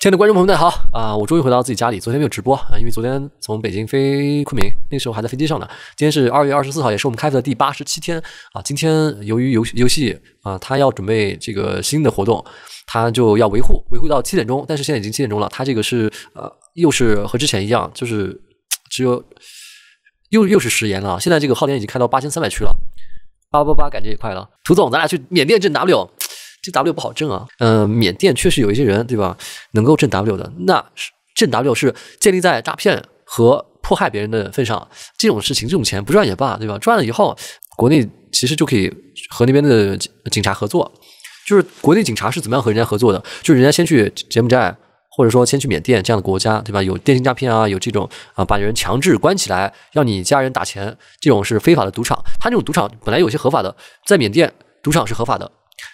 亲爱的观众朋友们好啊，我终于回到自己家里。昨天没有直播啊，因为昨天从北京飞昆明，那时候还在飞机上呢。今天是二月二十四号，也是我们开服的第八十七天啊。今天由于游游戏啊，他要准备这个新的活动，他就要维护维护到七点钟。但是现在已经七点钟了，他这个是呃，又是和之前一样，就是 只有又又是食言了。现在这个耗电已经开到八千三百区了，八八八感觉也快了。涂总，咱俩去缅甸镇 W。这 W 不好挣啊，嗯，缅甸确实有一些人对吧，能够挣 W 的，那是挣 W 是建立在诈骗和迫害别人的份上。这种事情，这种钱不赚也罢，对吧？赚了以后，国内其实就可以和那边的警察合作。就是国内警察是怎么样和人家合作的？就是人家先去柬埔寨，或者说先去缅甸这样的国家，对吧？有电信诈骗啊，有这种啊，把人强制关起来，让你家人打钱，这种是非法的赌场。他那种赌场本来有些合法的，在缅甸赌场是合法的。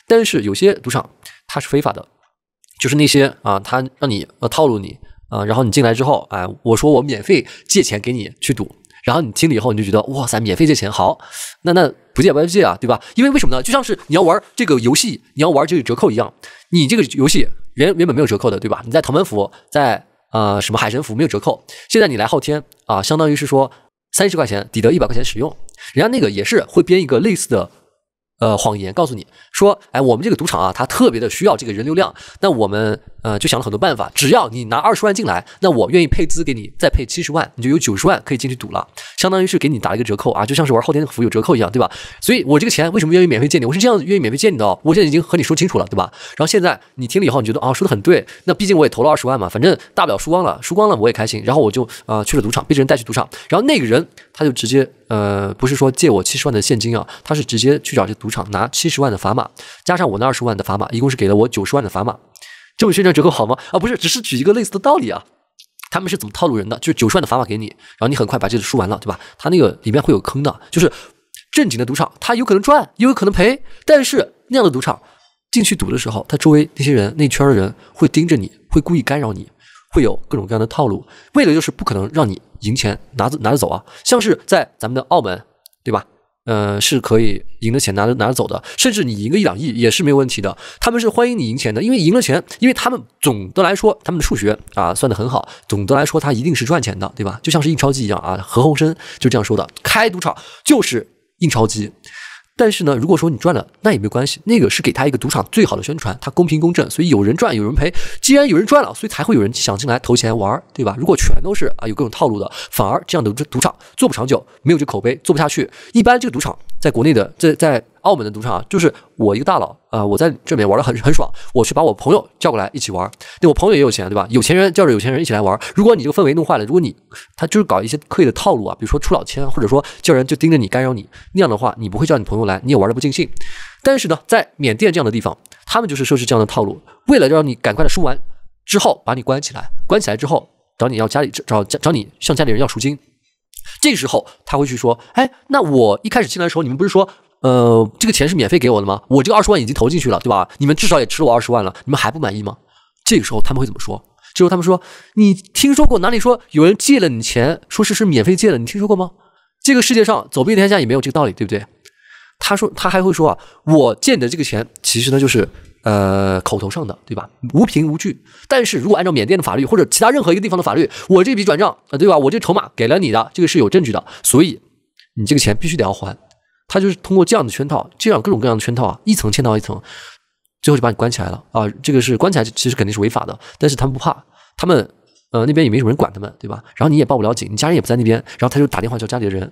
但是有些赌场它是非法的，就是那些啊，他让你呃套路你啊，然后你进来之后，哎，我说我免费借钱给你去赌，然后你听了以后，你就觉得哇塞，免费借钱好，那那不借不要借啊，对吧？因为为什么呢？就像是你要玩这个游戏，你要玩这个折扣一样，你这个游戏原原本没有折扣的，对吧？你在唐门服，在呃什么海神服没有折扣，现在你来昊天啊，相当于是说三十块钱抵得一百块钱使用，人家那个也是会编一个类似的。呃，谎言，告诉你说，哎，我们这个赌场啊，它特别的需要这个人流量。那我们呃就想了很多办法，只要你拿二十万进来，那我愿意配资给你，再配七十万，你就有九十万可以进去赌了，相当于是给你打了一个折扣啊，就像是玩后天的服有折扣一样，对吧？所以我这个钱为什么愿意免费借你？我是这样愿意免费借你的，哦，我现在已经和你说清楚了，对吧？然后现在你听了以后，你觉得啊说的很对，那毕竟我也投了二十万嘛，反正大不了输光了，输光了我也开心。然后我就啊去了赌场，被这人带去赌场，然后那个人。他就直接，呃，不是说借我七十万的现金啊，他是直接去找这赌场拿七十万的砝码，加上我那二十万的砝码，一共是给了我九十万的砝码。这么宣传折扣好吗？啊，不是，只是举一个类似的道理啊。他们是怎么套路人的？就是九十万的砝码给你，然后你很快把这输完了，对吧？他那个里面会有坑的，就是正经的赌场，他有可能赚，也有可能赔。但是那样的赌场进去赌的时候，他周围那些人、那圈的人会盯着你，会故意干扰你，会有各种各样的套路，为了就是不可能让你。赢钱拿着拿着走啊，像是在咱们的澳门，对吧？嗯，是可以赢的钱拿着拿着走的，甚至你赢个一两亿也是没有问题的。他们是欢迎你赢钱的，因为赢了钱，因为他们总的来说他们的数学啊算的很好，总的来说他一定是赚钱的，对吧？就像是印钞机一样啊，何鸿燊就这样说的，开赌场就是印钞机。但是呢，如果说你赚了，那也没关系，那个是给他一个赌场最好的宣传，他公平公正，所以有人赚，有人赔，既然有人赚了，所以才会有人想进来投钱玩，对吧？如果全都是啊有各种套路的，反而这样的这赌场做不长久，没有这口碑做不下去。一般这个赌场在国内的，在在。澳门的赌场啊，就是我一个大佬，呃，我在这边玩的很很爽，我去把我朋友叫过来一起玩，对，我朋友也有钱，对吧？有钱人叫着有钱人一起来玩。如果你这个氛围弄坏了，如果你他就是搞一些刻意的套路啊，比如说出老千，或者说叫人就盯着你干扰你，那样的话，你不会叫你朋友来，你也玩的不尽兴。但是呢，在缅甸这样的地方，他们就是设置这样的套路，为了让你赶快的输完之后把你关起来，关起来之后找你要家里找找找你向家里人要赎金。这时候他会去说，哎，那我一开始进来的时候你们不是说？呃，这个钱是免费给我的吗？我这个二十万已经投进去了，对吧？你们至少也吃了我二十万了，你们还不满意吗？这个时候他们会怎么说？这时候他们说：“你听说过哪里说有人借了你钱说是是免费借的？你听说过吗？这个世界上走遍天下也没有这个道理，对不对？”他说，他还会说啊：“我借你的这个钱其实呢就是呃口头上的，对吧？无凭无据。但是如果按照缅甸的法律或者其他任何一个地方的法律，我这笔转账啊，对吧？我这筹码给了你的，这个是有证据的，所以你这个钱必须得要还。”他就是通过这样的圈套，这样各种各样的圈套啊，一层嵌套一层，最后就把你关起来了啊。这个是关起来，其实肯定是违法的，但是他们不怕，他们呃那边也没什么人管他们，对吧？然后你也报不了警，你家人也不在那边，然后他就打电话叫家里的人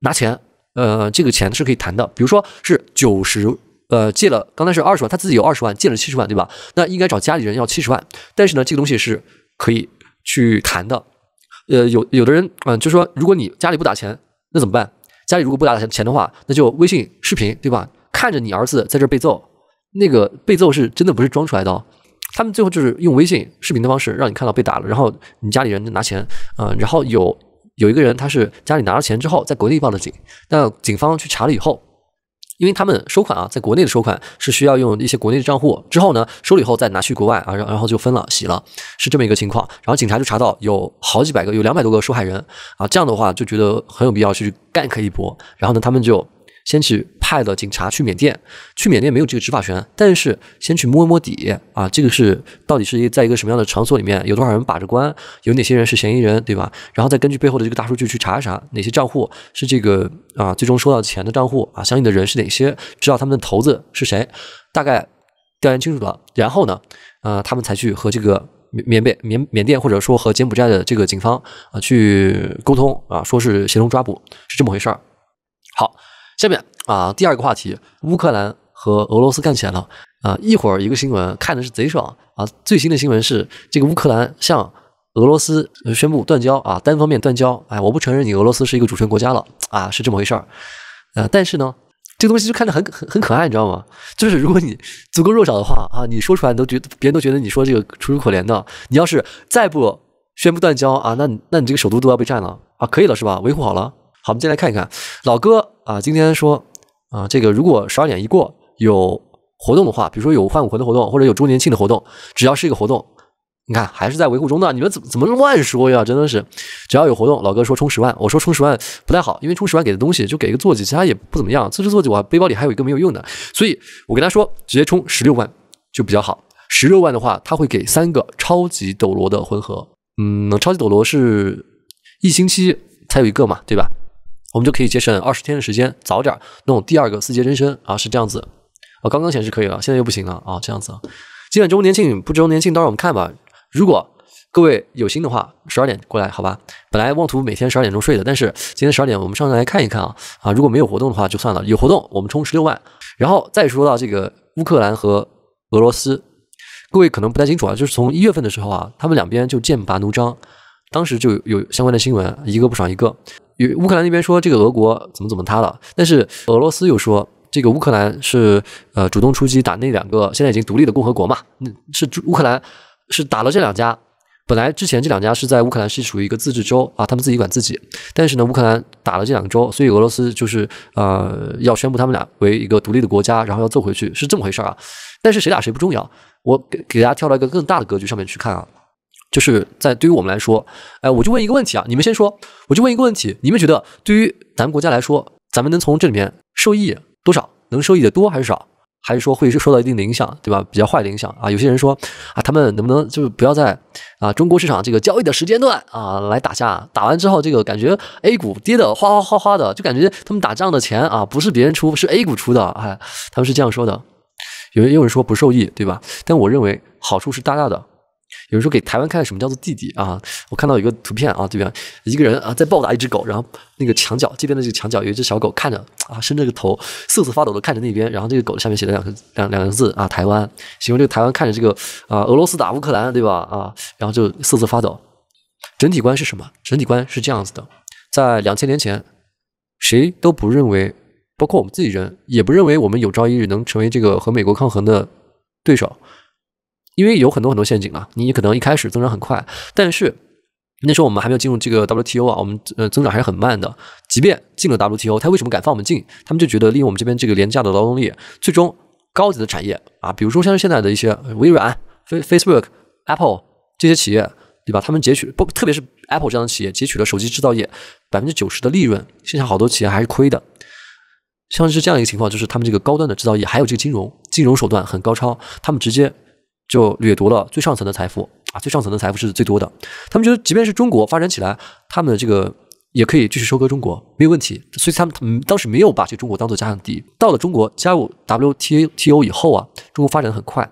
拿钱，呃，这个钱是可以谈的，比如说是九十，呃，借了刚才是二十万，他自己有二十万，借了七十万，对吧？那应该找家里人要七十万，但是呢，这个东西是可以去谈的，呃，有有的人嗯，就说如果你家里不打钱，那怎么办？家里如果不打钱的话，那就微信视频对吧？看着你儿子在这被揍，那个被揍是真的不是装出来的。他们最后就是用微信视频的方式让你看到被打了，然后你家里人拿钱，嗯，然后有有一个人他是家里拿了钱之后在国内报的警，那警方去查了以后。因为他们收款啊，在国内的收款是需要用一些国内的账户，之后呢收了以后再拿去国外啊，然然后就分了洗了，是这么一个情况。然后警察就查到有好几百个，有两百多个受害人啊，这样的话就觉得很有必要去 gank 一波。然后呢，他们就。先去派了警察去缅甸，去缅甸没有这个执法权，但是先去摸一摸底啊，这个是到底是一在一个什么样的场所里面，有多少人把着关，有哪些人是嫌疑人，对吧？然后再根据背后的这个大数据去查一查哪些账户是这个啊，最终收到钱的账户啊，相应的人是哪些，知道他们的头子是谁，大概调研清楚了，然后呢，呃，他们才去和这个缅缅北缅缅甸或者说和柬埔寨的这个警方啊去沟通啊，说是协同抓捕，是这么回事儿，好。下面啊，第二个话题，乌克兰和俄罗斯干起来了啊！一会儿一个新闻，看的是贼爽啊！最新的新闻是，这个乌克兰向俄罗斯宣布断交啊，单方面断交。哎，我不承认你俄罗斯是一个主权国家了啊，是这么回事儿啊！但是呢，这东西就看着很很很可爱，你知道吗？就是如果你足够弱小的话啊，你说出来，你都觉，得别人都觉得你说这个楚楚可怜的。你要是再不宣布断交啊，那那你这个首都都要被占了啊！可以了是吧？维护好了。好，我们进来看一看老哥啊，今天说啊，这个如果十二点一过有活动的话，比如说有换武魂的活动，或者有周年庆的活动，只要是一个活动，你看还是在维护中的。你们怎么怎么乱说呀？真的是，只要有活动，老哥说充十万，我说充十万不太好，因为充十万给的东西就给一个坐骑，其他也不怎么样。自制坐骑我背包里还有一个没有用的，所以我跟他说直接充十六万就比较好。十六万的话，他会给三个超级斗罗的魂盒。嗯，超级斗罗是一星期才有一个嘛，对吧？我们就可以节省二十天的时间，早点弄第二个四节真身啊，是这样子啊。刚刚显示可以了，现在又不行了啊，这样子啊。今晚周年庆不周年庆，到时候我们看吧。如果各位有心的话，十二点过来好吧。本来妄图每天十二点钟睡的，但是今天十二点我们上来看一看啊啊！如果没有活动的话就算了，有活动我们充十六万。然后再说到这个乌克兰和俄罗斯，各位可能不太清楚啊，就是从一月份的时候啊，他们两边就剑拔弩张，当时就有相关的新闻，一个不爽一个。与乌克兰那边说这个俄国怎么怎么塌了，但是俄罗斯又说这个乌克兰是呃主动出击打那两个现在已经独立的共和国嘛，那是乌克兰是打了这两家，本来之前这两家是在乌克兰是属于一个自治州啊，他们自己管自己，但是呢乌克兰打了这两个州，所以俄罗斯就是呃要宣布他们俩为一个独立的国家，然后要揍回去是这么回事儿啊，但是谁打谁不重要，我给给大家跳到一个更大的格局上面去看啊。就是在对于我们来说，哎，我就问一个问题啊，你们先说，我就问一个问题，你们觉得对于咱们国家来说，咱们能从这里面受益多少？能受益的多还是少？还是说会受到一定的影响，对吧？比较坏的影响啊。有些人说啊，他们能不能就是不要在啊中国市场这个交易的时间段啊来打架？打完之后，这个感觉 A 股跌的哗哗哗哗的，就感觉他们打仗的钱啊不是别人出，是 A 股出的，哎，他们是这样说的。有也有人说不受益，对吧？但我认为好处是大大的。比如说给台湾看什么叫做弟弟啊，我看到一个图片啊，这边一个人啊在暴打一只狗，然后那个墙角这边的这个墙角有一只小狗看着啊，伸着个头瑟瑟发抖的看着那边，然后这个狗下面写了两个两两个字啊，台湾，形容这个台湾看着这个啊俄罗斯打乌克兰，对吧？啊，然后就瑟瑟发抖。整体观是什么？整体观是这样子的，在两千年前，谁都不认为，包括我们自己人，也不认为我们有朝一日能成为这个和美国抗衡的对手。因为有很多很多陷阱啊，你可能一开始增长很快，但是那时候我们还没有进入这个 WTO 啊，我们呃增长还是很慢的。即便进了 WTO，他为什么敢放我们进？他们就觉得利用我们这边这个廉价的劳动力，最终高级的产业啊，比如说像现在的一些微软、Facebook、Apple 这些企业，对吧？他们截取不，特别是 Apple 这样的企业，截取了手机制造业百分之九十的利润，剩下好多企业还是亏的。像是这样一个情况，就是他们这个高端的制造业，还有这个金融，金融手段很高超，他们直接。就掠夺了最上层的财富啊，最上层的财富是最多的。他们觉得，即便是中国发展起来，他们的这个也可以继续收割中国，没有问题。所以他们当时没有把这中国当做敌到了中国加入 W T A T O 以后啊，中国发展的很快。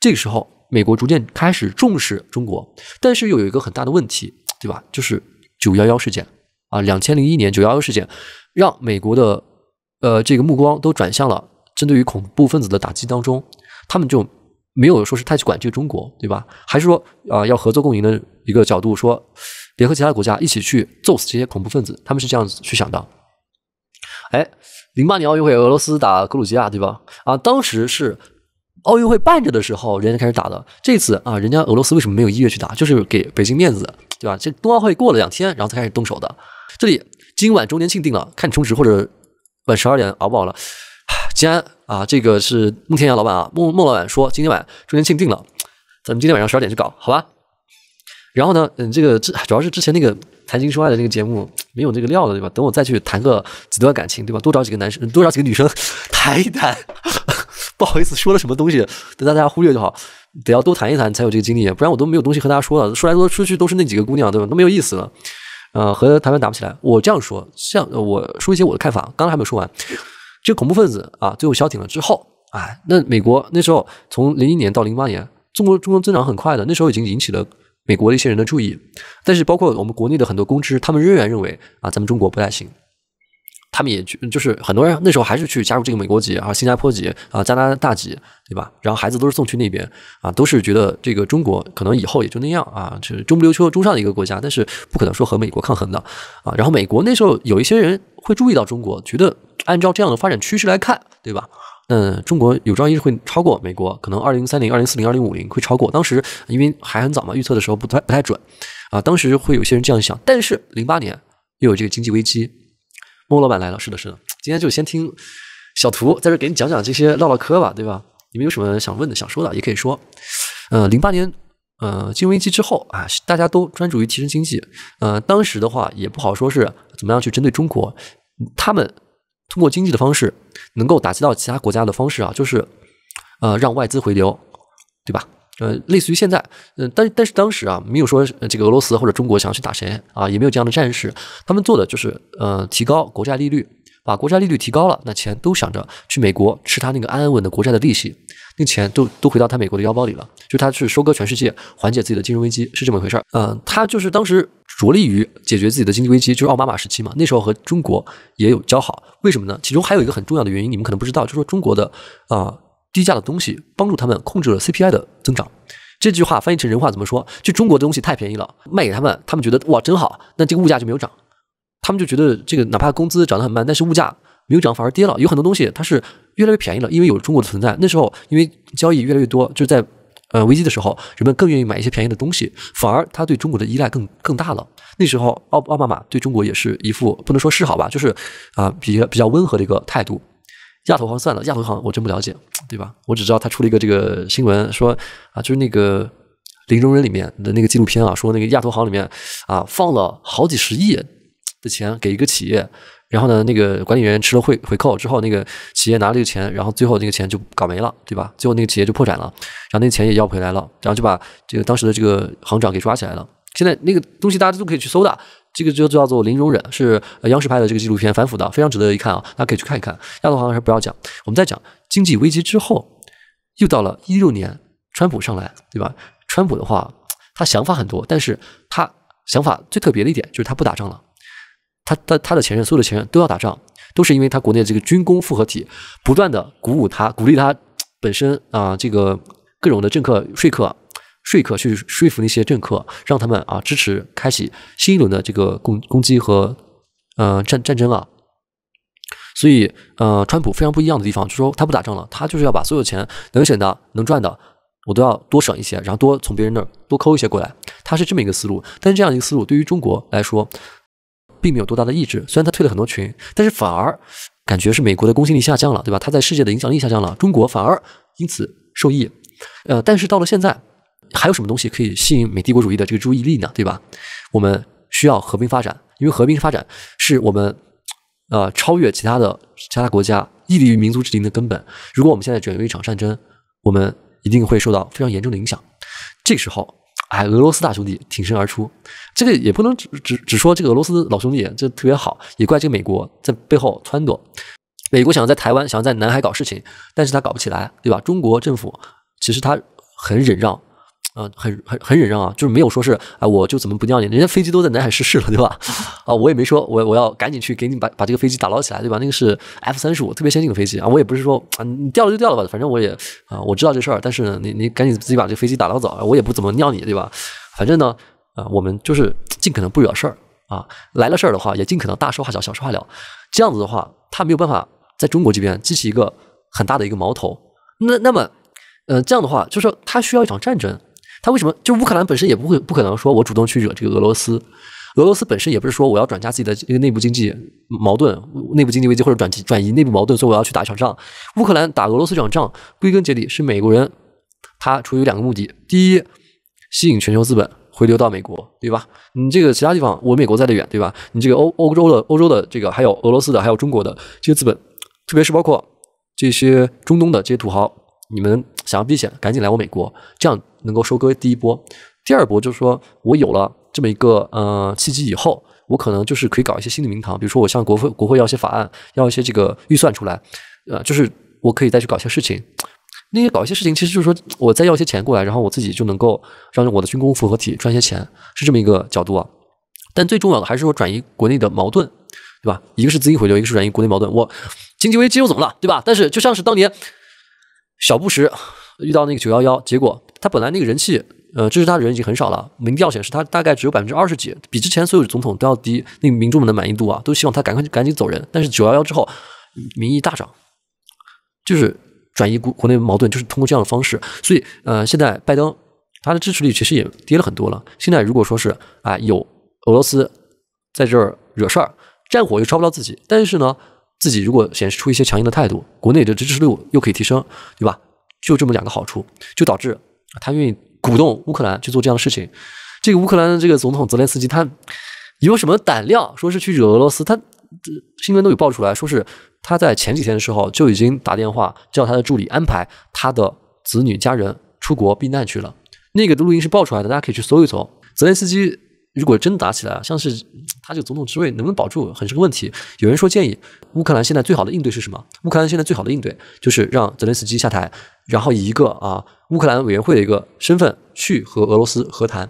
这个时候，美国逐渐开始重视中国，但是又有一个很大的问题，对吧？就是九幺幺事件啊，两千零一年九幺幺事件，让美国的呃这个目光都转向了针对于恐怖分子的打击当中，他们就。没有说是太去管这个中国，对吧？还是说啊，要合作共赢的一个角度，说联合其他国家一起去揍死这些恐怖分子，他们是这样子去想的。哎，零八年奥运会俄罗斯打格鲁吉亚，对吧？啊，当时是奥运会办着的时候，人家开始打的。这次啊，人家俄罗斯为什么没有意愿去打？就是给北京面子，对吧？这冬奥会过了两天，然后才开始动手的。这里今晚周年庆定了，看你充值或者晚十二点熬不熬了？既然啊，这个是孟天涯老板啊，孟孟老板说，今天晚周年庆定了，咱们今天晚上十二点去搞，好吧？然后呢，嗯，这个之主要是之前那个谈情说爱的那个节目没有那个料了，对吧？等我再去谈个几段感情，对吧？多找几个男生，多找几个女生谈一谈。不好意思，说了什么东西，等大家忽略就好。得要多谈一谈，才有这个精力，不然我都没有东西和大家说了。说来说出去都是那几个姑娘，对吧？都没有意思了，呃，和台湾打不起来。我这样说，像我说一些我的看法，刚才还没有说完。这恐怖分子啊，最后消停了之后啊，那美国那时候从零一年到零八年，中国中国增长很快的，那时候已经引起了美国的一些人的注意，但是包括我们国内的很多公知，他们仍然认为啊，咱们中国不太行，他们也去就是很多人那时候还是去加入这个美国籍啊，新加坡籍啊，加拿大籍对吧？然后孩子都是送去那边啊，都是觉得这个中国可能以后也就那样啊，就是中不溜秋中上的一个国家，但是不可能说和美国抗衡的啊。然后美国那时候有一些人。会注意到中国，觉得按照这样的发展趋势来看，对吧？那中国有朝一日会超过美国，可能二零三零、二零四零、二零五零会超过。当时因为还很早嘛，预测的时候不太不太准，啊，当时会有些人这样想。但是零八年又有这个经济危机，孟老板来了，是的，是的。今天就先听小图在这给你讲讲这些，唠唠嗑吧，对吧？你们有什么想问的、想说的，也可以说。嗯，零八年。呃，金融危机之后啊，大家都专注于提升经济。呃，当时的话也不好说是怎么样去针对中国，他们通过经济的方式能够打击到其他国家的方式啊，就是呃让外资回流，对吧？呃，类似于现在，嗯，但但是当时啊，没有说这个俄罗斯或者中国想要去打谁啊，也没有这样的战事，他们做的就是呃提高国债利率。把国债利率提高了，那钱都想着去美国吃他那个安安稳的国债的利息，那钱都都回到他美国的腰包里了。就他去收割全世界，缓解自己的金融危机是这么回事。儿。嗯，他就是当时着力于解决自己的经济危机，就是奥巴马时期嘛。那时候和中国也有交好，为什么呢？其中还有一个很重要的原因，你们可能不知道，就是说中国的啊低价的东西帮助他们控制了 CPI 的增长。这句话翻译成人话怎么说？就中国的东西太便宜了，卖给他们，他们觉得哇真好，那这个物价就没有涨。他们就觉得这个哪怕工资涨得很慢，但是物价没有涨，反而跌了。有很多东西它是越来越便宜了，因为有中国的存在。那时候因为交易越来越多，就在呃危机的时候，人们更愿意买一些便宜的东西，反而他对中国的依赖更更大了。那时候，奥奥巴马对中国也是一副不能说是好吧，就是啊比较比较温和的一个态度。亚投行算了，亚投行我真不了解，对吧？我只知道他出了一个这个新闻，说啊就是那个《零容忍》里面的那个纪录片啊，说那个亚投行里面啊放了好几十亿。的钱给一个企业，然后呢，那个管理员吃了回回扣之后，那个企业拿了这个钱，然后最后那个钱就搞没了，对吧？最后那个企业就破产了，然后那个钱也要不回来了，然后就把这个当时的这个行长给抓起来了。现在那个东西大家都可以去搜的，这个就叫做零容忍，是央视拍的这个纪录片反腐的，非常值得一看啊，大家可以去看一看。亚投行还是不要讲，我们再讲经济危机之后，又到了一六年，川普上来，对吧？川普的话，他想法很多，但是他想法最特别的一点就是他不打仗了。他他他的前任所有的前任都要打仗，都是因为他国内这个军工复合体不断的鼓舞他，鼓励他本身啊，这个各种的政客说客说客去说服那些政客，让他们啊支持开启新一轮的这个攻攻击和呃战战争啊。所以呃，川普非常不一样的地方就是说他不打仗了，他就是要把所有钱能省的能赚的我都要多省一些，然后多从别人那儿多抠一些过来，他是这么一个思路。但是这样一个思路对于中国来说。并没有多大的意志，虽然他退了很多群，但是反而感觉是美国的公信力下降了，对吧？他在世界的影响力下降了，中国反而因此受益。呃，但是到了现在，还有什么东西可以吸引美帝国主义的这个注意力呢？对吧？我们需要和平发展，因为和平发展是我们呃超越其他的其他国家、屹立于民族之林的根本。如果我们现在卷入一场战争，我们一定会受到非常严重的影响。这时候。哎，俄罗斯大兄弟挺身而出，这个也不能只只只说这个俄罗斯老兄弟这特别好，也怪这个美国在背后撺掇。美国想要在台湾、想要在南海搞事情，但是他搞不起来，对吧？中国政府其实他很忍让。呃，很很很忍让啊，就是没有说是啊，我就怎么不尿你？人家飞机都在南海失事了，对吧？啊，我也没说，我我要赶紧去给你把把这个飞机打捞起来，对吧？那个是 F 三十五特别先进的飞机啊，我也不是说啊，你掉了就掉了吧，反正我也啊，我知道这事儿，但是呢你你赶紧自己把这个飞机打捞走，我也不怎么尿你，对吧？反正呢，啊，我们就是尽可能不惹事儿啊，来了事儿的话，也尽可能大事化小，小事化了，这样子的话，他没有办法在中国这边激起一个很大的一个矛头。那那么，呃，这样的话，就是他需要一场战争。他为什么？就乌克兰本身也不会不可能说我主动去惹这个俄罗斯，俄罗斯本身也不是说我要转嫁自己的一个内部经济矛盾、内部经济危机，或者转转移内部矛盾，所以我要去打一场仗。乌克兰打俄罗斯这场仗，归根结底是美国人，他出于两个目的：第一，吸引全球资本回流到美国，对吧？你这个其他地方，我美国在的远，对吧？你这个欧欧洲的、欧洲的这个，还有俄罗斯的，还有中国的这些资本，特别是包括这些中东的这些土豪，你们。想要避险，赶紧来我美国，这样能够收割第一波。第二波就是说我有了这么一个呃契机以后，我可能就是可以搞一些新的名堂，比如说我向国会国会要些法案，要一些这个预算出来，呃，就是我可以再去搞一些事情。那些搞一些事情其实就是说我再要一些钱过来，然后我自己就能够让我的军工复合体赚些钱，是这么一个角度啊。但最重要的还是说转移国内的矛盾，对吧？一个是资金回流，一个是转移国内矛盾。我经济危机又怎么了，对吧？但是就像是当年小布什。遇到那个九幺幺，结果他本来那个人气，呃，支持他的人已经很少了。民调显示他大概只有百分之二十几，比之前所有总统都要低。那个民众们的满意度啊，都希望他赶快赶紧走人。但是九幺幺之后，民意大涨，就是转移国国内矛盾，就是通过这样的方式。所以，呃，现在拜登他的支持率其实也跌了很多了。现在如果说是啊，有俄罗斯在这儿惹事儿，战火又烧不到自己，但是呢，自己如果显示出一些强硬的态度，国内的支持率又可以提升，对吧？就这么两个好处，就导致他愿意鼓动乌克兰去做这样的事情。这个乌克兰的这个总统泽连斯基，他有什么胆量说是去惹俄罗斯？他新闻都有爆出来说是他在前几天的时候就已经打电话叫他的助理安排他的子女家人出国避难去了。那个录音是爆出来的，大家可以去搜一搜。泽连斯基如果真打起来，像是他这个总统职位能不能保住，很是个问题。有人说建议乌克兰现在最好的应对是什么？乌克兰现在最好的应对就是让泽连斯基下台。然后以一个啊乌克兰委员会的一个身份去和俄罗斯和谈，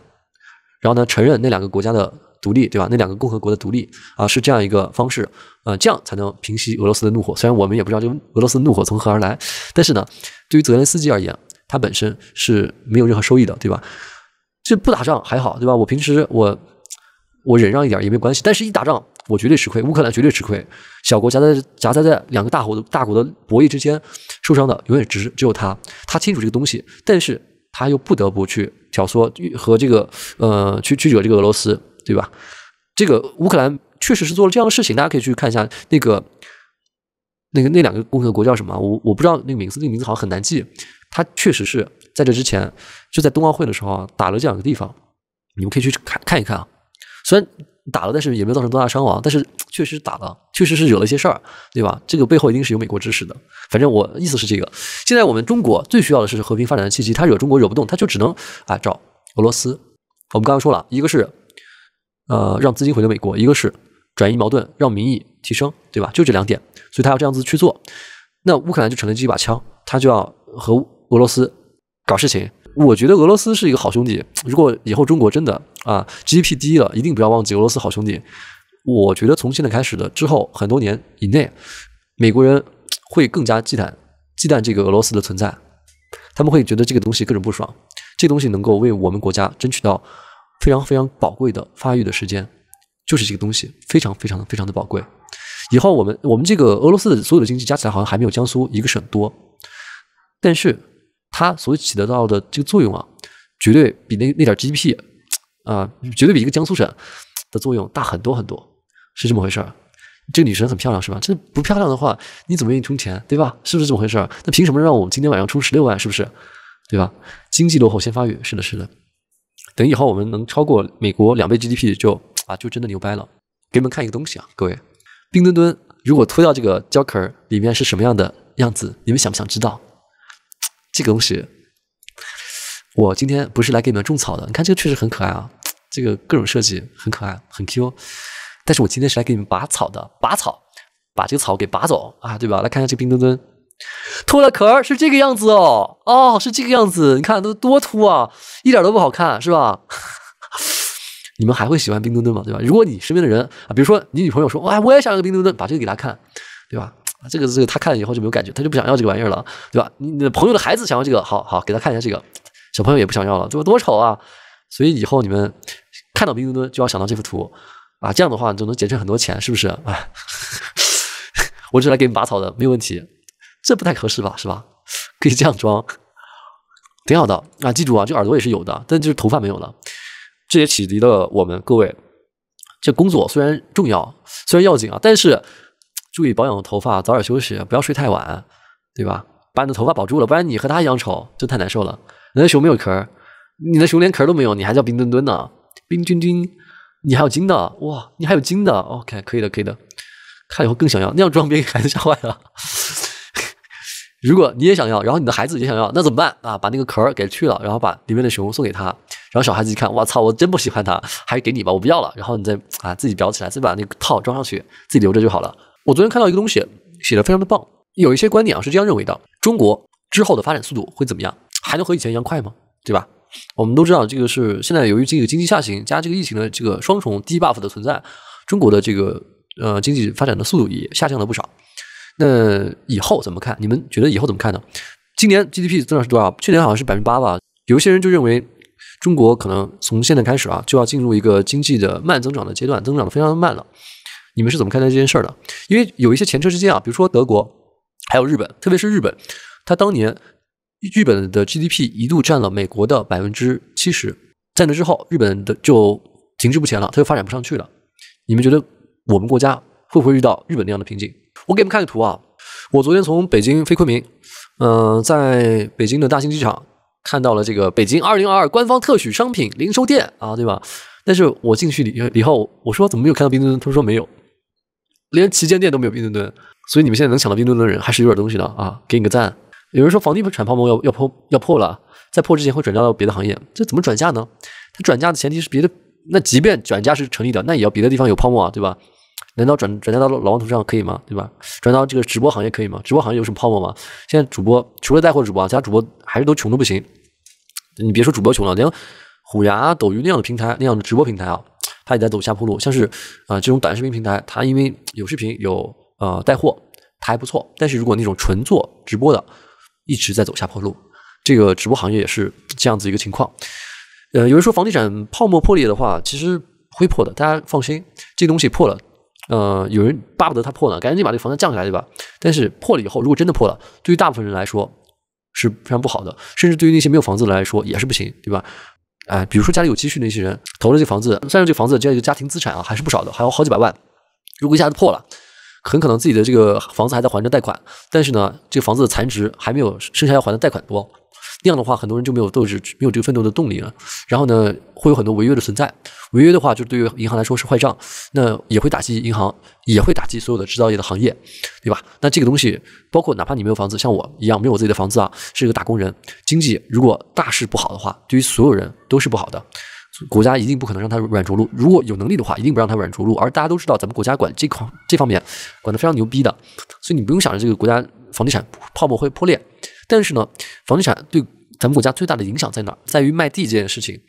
然后呢承认那两个国家的独立，对吧？那两个共和国的独立啊是这样一个方式，呃，这样才能平息俄罗斯的怒火。虽然我们也不知道这俄罗斯怒火从何而来，但是呢，对于泽连斯基而言，他本身是没有任何收益的，对吧？这不打仗还好，对吧？我平时我我忍让一点也没有关系，但是一打仗。我绝对吃亏，乌克兰绝对吃亏。小国夹在夹在在两个大国的大国的博弈之间，受伤的永远只只有他。他清楚这个东西，但是他又不得不去挑唆和这个呃去去惹这个俄罗斯，对吧？这个乌克兰确实是做了这样的事情，大家可以去看一下那个那个那两个共和国叫什么？我我不知道那个名字，那个名字好像很难记。他确实是在这之前就在冬奥会的时候打了这样一个地方，你们可以去看看一看啊。虽然。打了，但是也没有造成多大伤亡，但是确实打了，确实是惹了一些事儿，对吧？这个背后一定是有美国支持的。反正我意思是这个。现在我们中国最需要的是和平发展的契机，他惹中国惹不动，他就只能啊找俄罗斯。我们刚刚说了一个是呃让资金回流美国，一个是转移矛盾，让民意提升，对吧？就这两点，所以他要这样子去做，那乌克兰就成了这一把枪，他就要和俄罗斯搞事情。我觉得俄罗斯是一个好兄弟。如果以后中国真的啊 GDP 第一了，一定不要忘记俄罗斯好兄弟。我觉得从现在开始的之后很多年以内，美国人会更加忌惮忌惮这个俄罗斯的存在。他们会觉得这个东西各种不爽，这个东西能够为我们国家争取到非常非常宝贵的发育的时间，就是这个东西非常非常的非常的宝贵。以后我们我们这个俄罗斯的所有的经济加起来，好像还没有江苏一个省多，但是。它所起得到的这个作用啊，绝对比那那点 GDP 啊，绝对比一个江苏省的作用大很多很多，是这么回事儿。这个女神很漂亮是吧？这不漂亮的话，你怎么愿意充钱对吧？是不是这么回事儿？那凭什么让我们今天晚上充十六万？是不是？对吧？经济落后先发育，是的，是的。等以后我们能超过美国两倍 GDP，就啊，就真的牛掰了。给你们看一个东西啊，各位，冰墩墩如果脱掉这个胶壳 r 里面是什么样的样子？你们想不想知道？这个东西，我今天不是来给你们种草的。你看这个确实很可爱啊，这个各种设计很可爱，很 Q。但是，我今天是来给你们拔草的，拔草，把这个草给拔走啊，对吧？来看一下这个冰墩墩，脱了壳是这个样子哦，哦，是这个样子。你看都多秃啊，一点都不好看，是吧？你们还会喜欢冰墩墩吗？对吧？如果你身边的人啊，比如说你女朋友说，哇，我也想要个冰墩墩，把这个给她看，对吧？这个这个他看了以后就没有感觉，他就不想要这个玩意儿了，对吧？你你朋友的孩子想要这个，好好给他看一下这个，小朋友也不想要了，这多丑啊！所以以后你们看到冰墩墩就要想到这幅图啊，这样的话你就能节省很多钱，是不是？我只来给你拔草的，没有问题。这不太合适吧？是吧？可以这样装，挺好的啊！记住啊，这耳朵也是有的，但就是头发没有了。这也启迪了我们各位，这工作虽然重要，虽然要紧啊，但是。注意保养头发，早点休息，不要睡太晚，对吧？把你的头发保住了，不然你和他一样丑，就太难受了。你的熊没有壳你的熊连壳都没有，你还叫冰墩墩呢？冰墩墩，你还有金的哇？你还有金的？OK，可以的，可以的。看以后更想要，那样装别给孩子吓坏了。如果你也想要，然后你的孩子也想要，那怎么办啊？把那个壳给去了，然后把里面的熊送给他，然后小孩子一看，我操，我真不喜欢他，还是给你吧，我不要了。然后你再啊自己裱起来，再把那个套装上去，自己留着就好了。我昨天看到一个东西，写的非常的棒，有一些观点啊是这样认为的：中国之后的发展速度会怎么样？还能和以前一样快吗？对吧？我们都知道，这个是现在由于这个经济下行加这个疫情的这个双重低 buff 的存在，中国的这个呃经济发展的速度也下降了不少。那以后怎么看？你们觉得以后怎么看呢？今年 GDP 增长是多少？去年好像是百分之八吧。有一些人就认为，中国可能从现在开始啊就要进入一个经济的慢增长的阶段，增长的非常的慢了。你们是怎么看待这件事儿的？因为有一些前车之鉴啊，比如说德国，还有日本，特别是日本，它当年日本的 GDP 一度占了美国的百分之七十，在那之后，日本的就停滞不前了，它就发展不上去了。你们觉得我们国家会不会遇到日本那样的瓶颈？我给你们看个图啊，我昨天从北京飞昆明，嗯，在北京的大兴机场看到了这个北京2022官方特许商品零售店啊，对吧？但是我进去里后，我说怎么没有看到冰墩墩？他说没有。连旗舰店都没有，冰墩墩，所以你们现在能抢到冰墩墩的人还是有点东西的啊！给你个赞。有人说房地产泡沫要要破要破了，在破之前会转嫁到别的行业，这怎么转嫁呢？它转嫁的前提是别的，那即便转嫁是成立的，那也要别的地方有泡沫啊，对吧？难道转转嫁到老王头上可以吗？对吧？转到这个直播行业可以吗？直播行业有什么泡沫吗？现在主播除了带货主播，其他主播还是都穷的不行。你别说主播穷了，连虎牙、斗鱼那样的平台那样的直播平台啊。它也在走下坡路，像是啊这种短视频平台，它因为有视频有呃带货，它还不错。但是如果那种纯做直播的，一直在走下坡路，这个直播行业也是这样子一个情况。呃，有人说房地产泡沫破裂的话，其实会破的，大家放心，这东西破了，呃，有人巴不得它破呢，赶紧把这个房价降下来，对吧？但是破了以后，如果真的破了，对于大部分人来说是非常不好的，甚至对于那些没有房子的来说也是不行，对吧？哎，比如说家里有积蓄的那些人，投了这房子，算上这房子，这样一个家庭资产啊，还是不少的，还有好几百万。如果一下子破了，很可能自己的这个房子还在还着贷款，但是呢，这个房子的残值还没有剩下要还的贷款多。那样的话，很多人就没有斗志，没有这个奋斗的动力了。然后呢，会有很多违约的存在。违约的话，就对于银行来说是坏账，那也会打击银行，也会打击所有的制造业的行业，对吧？那这个东西，包括哪怕你没有房子，像我一样没有自己的房子啊，是一个打工人，经济如果大势不好的话，对于所有人都是不好的。国家一定不可能让它软着陆，如果有能力的话，一定不让它软着陆。而大家都知道，咱们国家管这块这方面管的非常牛逼的，所以你不用想着这个国家房地产泡沫会破裂。但是呢，房地产对咱们国家最大的影响在哪儿？在于卖地这件事情，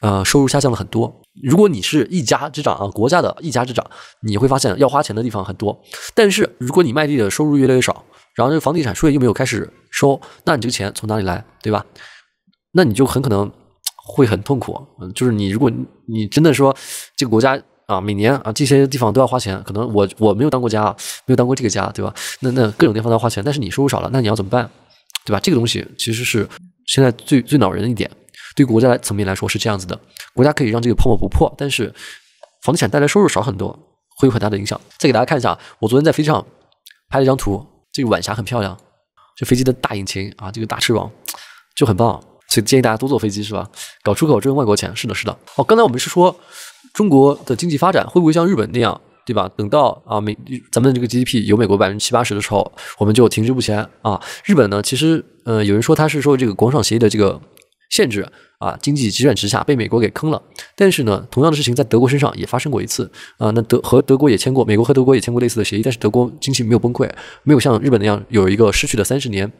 呃，收入下降了很多。如果你是一家之长啊，国家的一家之长，你会发现要花钱的地方很多。但是如果你卖地的收入越来越少，然后这个房地产税又没有开始收，那你这个钱从哪里来，对吧？那你就很可能会很痛苦。嗯，就是你如果你真的说这个国家啊，每年啊这些地方都要花钱，可能我我没有当过家，没有当过这个家，对吧？那那各种地方都要花钱，但是你收入少了，那你要怎么办？对吧？这个东西其实是现在最最恼人的一点，对国家层面来说是这样子的：国家可以让这个泡沫不破，但是房地产带来收入少很多，会有很大的影响。再给大家看一下，我昨天在飞机上拍了一张图，这个晚霞很漂亮，这飞机的大引擎啊，这个大翅膀就很棒，所以建议大家多坐飞机，是吧？搞出口挣外国钱，是的，是的。哦，刚才我们是说中国的经济发展会不会像日本那样？对吧？等到啊美咱们的这个 GDP 有美国百分之七八十的时候，我们就停滞不前啊。日本呢，其实呃有人说他是说这个广场协议的这个限制啊，经济急转直下，被美国给坑了。但是呢，同样的事情在德国身上也发生过一次啊。那德和德国也签过，美国和德国也签过类似的协议，但是德国经济没有崩溃，没有像日本那样有一个失去的三十年。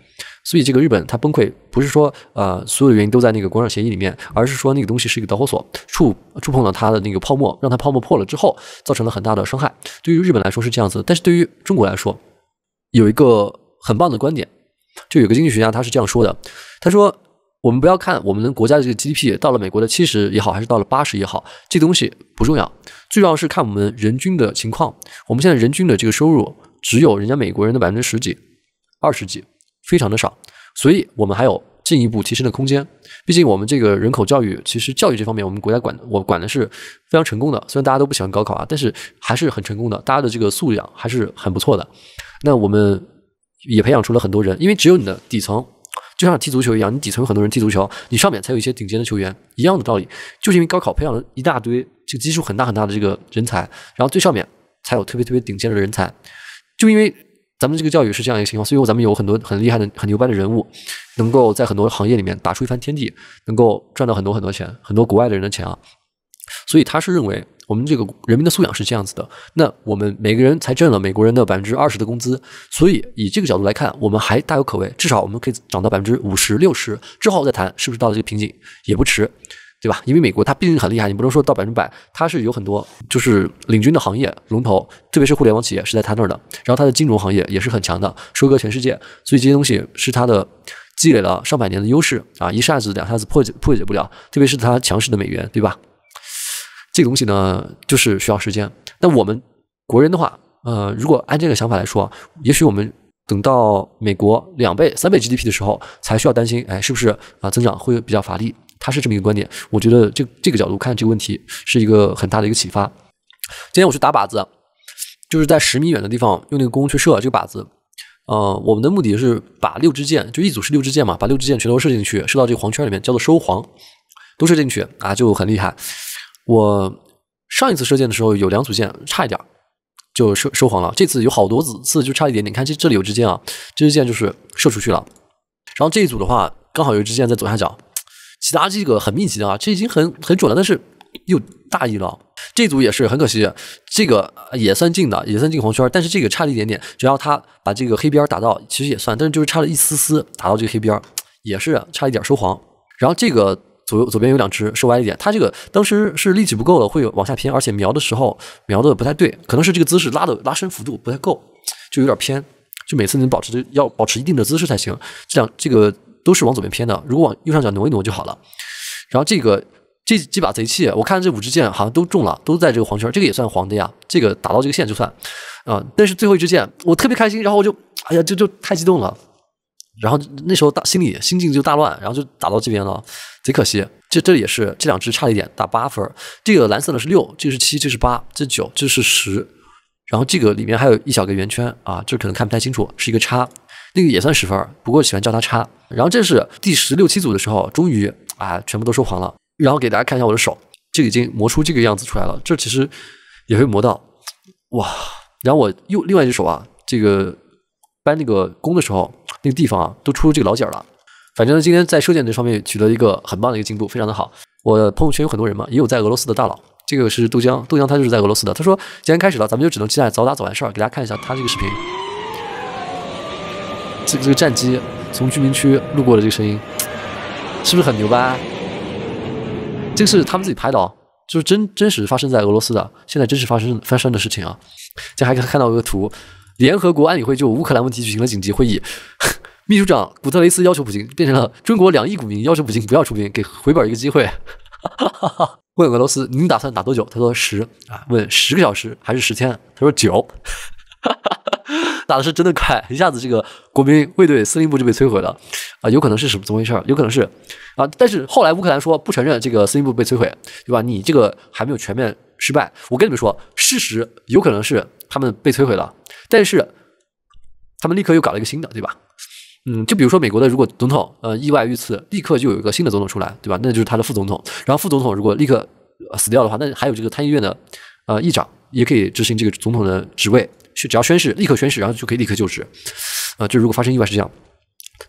所以，这个日本它崩溃不是说，呃，所有的原因都在那个广场协议里面，而是说那个东西是一个导火索，触触碰到它的那个泡沫，让它泡沫破了之后，造成了很大的伤害。对于日本来说是这样子，但是对于中国来说，有一个很棒的观点，就有个经济学家他是这样说的，他说，我们不要看我们国家的这个 GDP 到了美国的七十也好，还是到了八十也好，这东西不重要，最重要是看我们人均的情况。我们现在人均的这个收入只有人家美国人的百分之十几、二十几。非常的少，所以我们还有进一步提升的空间。毕竟我们这个人口教育，其实教育这方面，我们国家管我管的是非常成功的。虽然大家都不喜欢高考啊，但是还是很成功的，大家的这个素养还是很不错的。那我们也培养出了很多人，因为只有你的底层，就像踢足球一样，你底层有很多人踢足球，你上面才有一些顶尖的球员，一样的道理，就是因为高考培养了一大堆这个基数很大很大的这个人才，然后最上面才有特别特别顶尖的人才，就因为。咱们这个教育是这样一个情况，所以咱们有很多很厉害的、很牛掰的人物，能够在很多行业里面打出一番天地，能够赚到很多很多钱，很多国外的人的钱啊。所以他是认为我们这个人民的素养是这样子的，那我们每个人才挣了美国人的百分之二十的工资，所以以这个角度来看，我们还大有可为，至少我们可以涨到百分之五十六十之后再谈，是不是到了这个瓶颈也不迟。对吧？因为美国它毕竟很厉害，你不能说到百分之百，它是有很多就是领军的行业龙头，特别是互联网企业是在它那儿的，然后它的金融行业也是很强的，收割全世界。所以这些东西是它的积累了上百年的优势啊，一下子两下子破解破解不了。特别是它强势的美元，对吧？这个东西呢，就是需要时间。那我们国人的话，呃，如果按这个想法来说，也许我们等到美国两倍、三倍 GDP 的时候，才需要担心，哎，是不是啊？增长会比较乏力。他是这么一个观点，我觉得这这个角度看这个问题是一个很大的一个启发。今天我去打靶子，就是在十米远的地方用那个弓去射这个靶子。呃，我们的目的是把六支箭，就一组是六支箭嘛，把六支箭全都射进去，射到这个黄圈里面，叫做收黄，都射进去啊，就很厉害。我上一次射箭的时候有两组箭差一点就收收黄了，这次有好多次次就差一点点。看这这里有支箭啊，这支箭就是射出去了。然后这一组的话，刚好有一支箭在左下角。其他这个很密集的啊，这已经很很准了，但是又大意了。这组也是很可惜，这个也算进的，也算进黄圈，但是这个差了一点点。只要他把这个黑边打到，其实也算，但是就是差了一丝丝，打到这个黑边也是差一点收黄。然后这个左右左边有两只收歪一点，他这个当时是力气不够了，会有往下偏，而且瞄的时候瞄的不太对，可能是这个姿势拉的拉伸幅度不太够，就有点偏。就每次你保持要保持一定的姿势才行，这样这个。都是往左边偏的，如果往右上角挪一挪就好了。然后这个这这把贼气，我看这五支箭好像都中了，都在这个黄圈，这个也算黄的呀。这个打到这个线就算，啊，但是最后一支箭我特别开心，然后我就哎呀，就就太激动了，然后那时候大心里心境就大乱，然后就打到这边了，贼可惜。这这也是这两支差了一点，打八分。这个蓝色的是六，这个是七，这是八，这九，这是十。然后这个里面还有一小个圆圈啊，这可能看不太清楚，是一个叉。那个也算十分不过喜欢叫他叉。然后这是第十六七组的时候，终于啊，全部都收黄了。然后给大家看一下我的手，这已经磨出这个样子出来了。这其实也会磨到，哇！然后我又另外一只手啊，这个搬那个弓的时候，那个地方啊，都出这个老茧了。反正今天在射箭这方面取得一个很棒的一个进步，非常的好。我朋友圈有很多人嘛，也有在俄罗斯的大佬。这个是豆浆，豆浆他就是在俄罗斯的，他说今天开始了，咱们就只能期待早打早完事儿。给大家看一下他这个视频。这个这个战机从居民区路过的这个声音，是不是很牛掰？这个是他们自己拍的，就是真真实发生在俄罗斯的，现在真实发生发生的事情啊！这还可以看到一个图，联合国安理会就乌克兰问题举行了紧急会议，秘书长古特雷斯要求普京变成了中国两亿股民要求普京不要出兵，给回本一个机会。问俄罗斯您打算打多久？他说十啊，问十个小时还是十天？他说九。哈，打的是真的快，一下子这个国民卫队司令部就被摧毁了，啊，有可能是什么怎么回事儿？有可能是，啊，但是后来乌克兰说不承认这个司令部被摧毁，对吧？你这个还没有全面失败，我跟你们说，事实有可能是他们被摧毁了，但是他们立刻又搞了一个新的，对吧？嗯，就比如说美国的，如果总统呃意外遇刺，立刻就有一个新的总统出来，对吧？那就是他的副总统，然后副总统如果立刻死掉的话，那还有这个参议院的呃议长也可以执行这个总统的职位。是，只要宣誓，立刻宣誓，然后就可以立刻就职，啊，就如果发生意外是这样，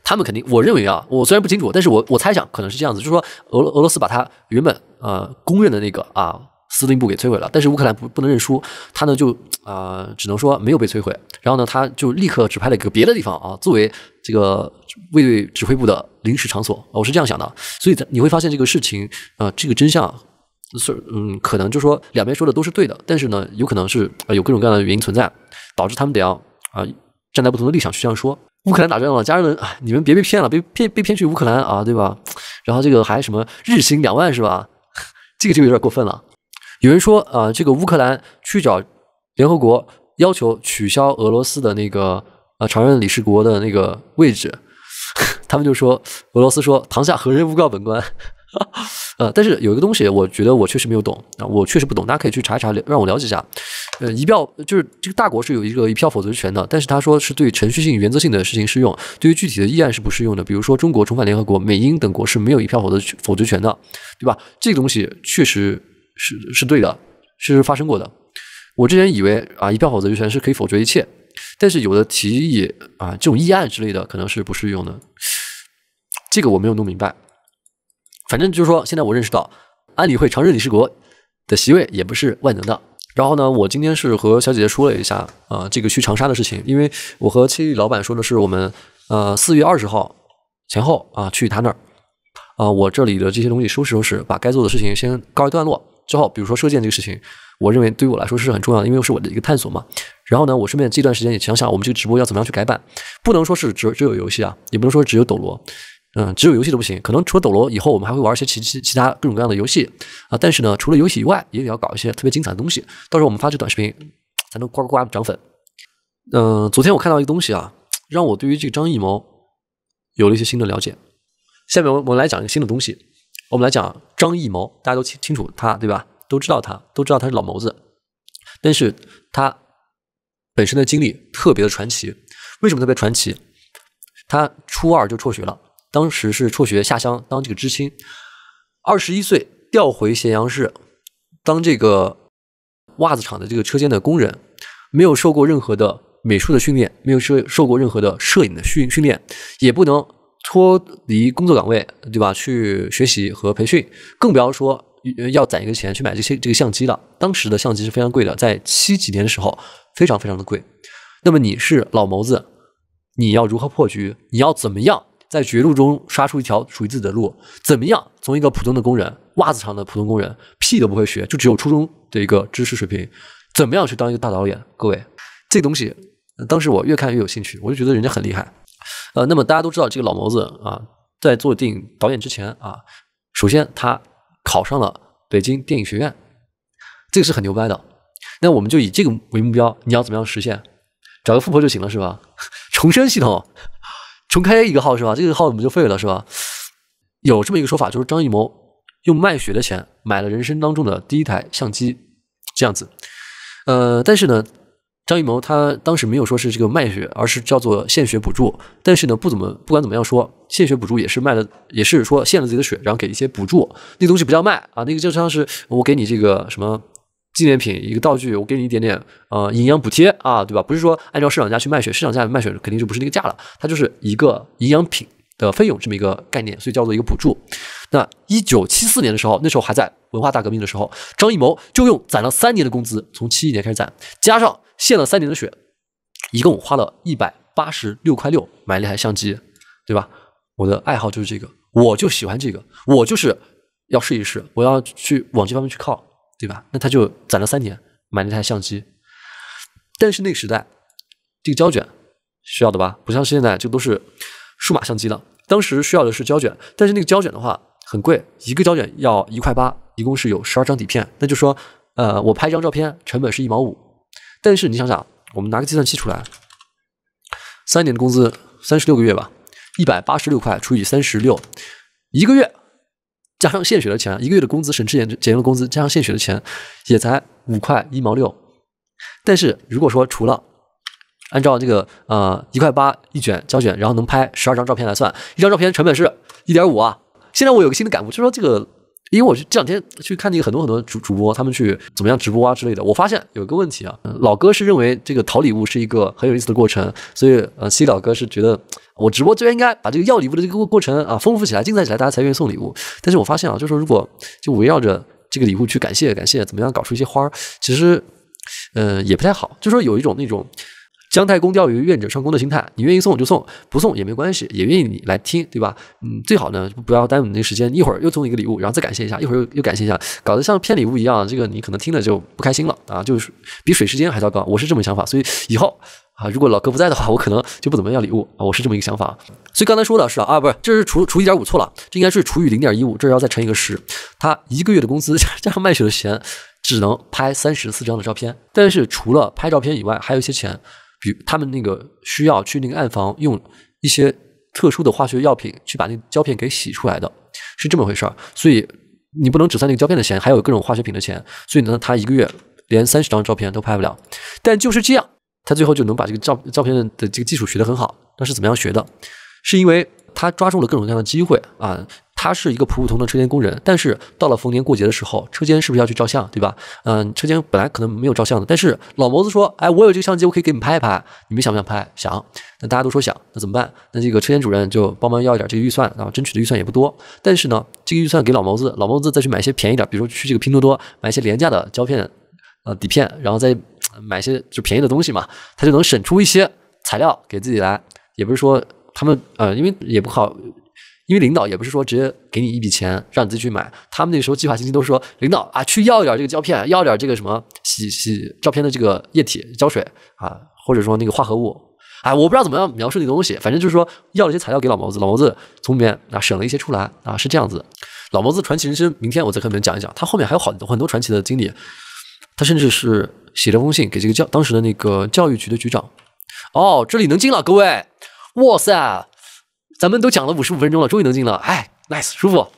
他们肯定，我认为啊，我虽然不清楚，但是我我猜想可能是这样子，就是说俄俄罗斯把他原本啊公认的那个啊司令部给摧毁了，但是乌克兰不不能认输，他呢就啊只能说没有被摧毁，然后呢他就立刻指派了一个别的地方啊作为这个卫队指挥部的临时场所，我是这样想的，所以你会发现这个事情，呃，这个真相。是，嗯，可能就说两边说的都是对的，但是呢，有可能是啊有各种各样的原因存在，导致他们得要啊站在不同的立场去这样说。乌克兰打仗了，家人啊，你们别被骗了，被骗被骗去乌克兰啊，对吧？然后这个还什么日薪两万是吧？这个就有点过分了。有人说啊，这个乌克兰去找联合国要求取消俄罗斯的那个呃常任理事国的那个位置，他们就说俄罗斯说堂下何人诬告本官？哈 呃，但是有一个东西，我觉得我确实没有懂啊，我确实不懂，大家可以去查一查，让我了解一下。呃，一票就是这个大国是有一个一票否决权的，但是他说是对程序性、原则性的事情适用，对于具体的议案是不适用的。比如说中国重返联合国，美英等国是没有一票否决否决权的，对吧？这个东西确实是是对的，是发生过的。我之前以为啊，一票否决权是可以否决一切，但是有的提议啊，这种议案之类的可能是不适用的，这个我没有弄明白。反正就是说，现在我认识到，安理会常任理事国的席位也不是万能的。然后呢，我今天是和小姐姐说了一下，啊，这个去长沙的事情，因为我和七亿老板说的是，我们呃四月二十号前后啊去他那儿，啊，我这里的这些东西收拾收拾，把该做的事情先告一段落。之后，比如说射箭这个事情，我认为对于我来说是很重要的，因为是我的一个探索嘛。然后呢，我顺便这段时间也想想，我们这个直播要怎么样去改版，不能说是只只有游戏啊，也不能说只有斗罗。嗯，只有游戏都不行，可能除了斗罗以后，我们还会玩一些其其其他各种各样的游戏啊。但是呢，除了游戏以外，也要搞一些特别精彩的东西。到时候我们发这短视频才能呱呱呱的涨粉。嗯，昨天我看到一个东西啊，让我对于这个张艺谋有了一些新的了解。下面我我来讲一个新的东西，我们来讲张艺谋，大家都清清楚他，对吧？都知道他，都知道他是老谋子，但是他本身的经历特别的传奇。为什么特别传奇？他初二就辍学了。当时是辍学下乡当这个知青，二十一岁调回咸阳市当这个袜子厂的这个车间的工人，没有受过任何的美术的训练，没有受受过任何的摄影的训训练，也不能脱离工作岗位，对吧？去学习和培训，更不要说要攒一个钱去买这些这个相机了。当时的相机是非常贵的，在七几年的时候非常非常的贵。那么你是老谋子，你要如何破局？你要怎么样？在绝路中杀出一条属于自己的路，怎么样？从一个普通的工人，袜子上的普通工人，屁都不会学，就只有初中的一个知识水平，怎么样去当一个大导演？各位，这东西，当时我越看越有兴趣，我就觉得人家很厉害。呃，那么大家都知道，这个老谋子啊，在做电影导演之前啊，首先他考上了北京电影学院，这个是很牛掰的。那我们就以这个为目标，你要怎么样实现？找个富婆就行了，是吧？重生系统。重开一个号是吧？这个号怎么就废了是吧？有这么一个说法，就是张艺谋用卖血的钱买了人生当中的第一台相机，这样子。呃，但是呢，张艺谋他当时没有说是这个卖血，而是叫做献血补助。但是呢，不怎么，不管怎么样说，献血补助也是卖了，也是说献了自己的血，然后给一些补助。那东西不叫卖啊，那个就像是我给你这个什么。纪念品一个道具，我给你一点点呃营养补贴啊，对吧？不是说按照市场价去卖血，市场价卖血肯定就不是那个价了，它就是一个营养品的费用这么一个概念，所以叫做一个补助。那一九七四年的时候，那时候还在文化大革命的时候，张艺谋就用攒了三年的工资，从七一年开始攒，加上献了三年的血，一共花了一百八十六块六买了一台相机，对吧？我的爱好就是这个，我就喜欢这个，我就是要试一试，我要去往这方面去靠。对吧？那他就攒了三年买那台相机，但是那个时代这个胶卷需要的吧，不像现在这都是数码相机了。当时需要的是胶卷，但是那个胶卷的话很贵，一个胶卷要一块八，一共是有十二张底片。那就说，呃，我拍一张照片成本是一毛五。但是你想想，我们拿个计算器出来，三年的工资三十六个月吧，一百八十六块除以三十六，一个月。加上献血的钱，一个月的工资省吃俭俭用的工资，加上献血的钱，也才五块一毛六。但是如果说除了按照这个呃一块八一卷胶卷，然后能拍十二张照片来算，一张照片成本是一点五啊。现在我有个新的感悟，就是说这个。因为我这两天去看那个很多很多主主播，他们去怎么样直播啊之类的，我发现有一个问题啊，老哥是认为这个讨礼物是一个很有意思的过程，所以呃西老哥是觉得我直播就应该把这个要礼物的这个过程啊丰富起来、精彩起来，大家才愿意送礼物。但是我发现啊，就说如果就围绕着这个礼物去感谢感谢，怎么样搞出一些花儿，其实嗯也不太好，就说有一种那种。姜太公钓鱼，愿者上钩的心态。你愿意送我就送，不送也没关系，也愿意你来听，对吧？嗯，最好呢，不要耽误你那时间。一会儿又送一个礼物，然后再感谢一下，一会儿又又感谢一下，搞得像骗礼物一样。这个你可能听了就不开心了啊，就是比水时间还糟糕。我是这么想法，所以以后啊，如果老哥不在的话，我可能就不怎么要礼物啊。我是这么一个想法。所以刚才说的是啊，不是，这是除除一点五错了，这应该是除以零点一五，这要再乘一个十。他一个月的工资 加上卖血的钱，只能拍三十四张的照片。但是除了拍照片以外，还有一些钱。比他们那个需要去那个暗房用一些特殊的化学药品去把那胶片给洗出来的是这么回事儿，所以你不能只算那个胶片的钱，还有各种化学品的钱。所以呢，他一个月连三十张照片都拍不了。但就是这样，他最后就能把这个照照片的这个技术学得很好。那是怎么样学的？是因为他抓住了各种各样的机会啊。他是一个普普通的车间工人，但是到了逢年过节的时候，车间是不是要去照相，对吧？嗯，车间本来可能没有照相的，但是老谋子说，哎，我有这个相机，我可以给你们拍一拍，你们想不想拍？想，那大家都说想，那怎么办？那这个车间主任就帮忙要一点这个预算然后争取的预算也不多，但是呢，这个预算给老谋子，老谋子再去买一些便宜点，比如说去这个拼多多买一些廉价的胶片，呃，底片，然后再买一些就便宜的东西嘛，他就能省出一些材料给自己来，也不是说他们，呃，因为也不好。因为领导也不是说直接给你一笔钱让你自己去买，他们那时候计划经济都说领导啊，去要一点这个胶片，要点这个什么洗洗照片的这个液体胶水啊，或者说那个化合物，哎，我不知道怎么样描述那个东西，反正就是说要了一些材料给老毛子，老毛子从里面啊省了一些出来啊，是这样子。老毛子传奇人生，明天我再跟你们讲一讲，他后面还有好多很多传奇的经历。他甚至是写了封信给这个教当时的那个教育局的局长。哦，这里能进了，各位，哇塞！咱们都讲了五十五分钟了，终于能进了，哎，nice，舒服。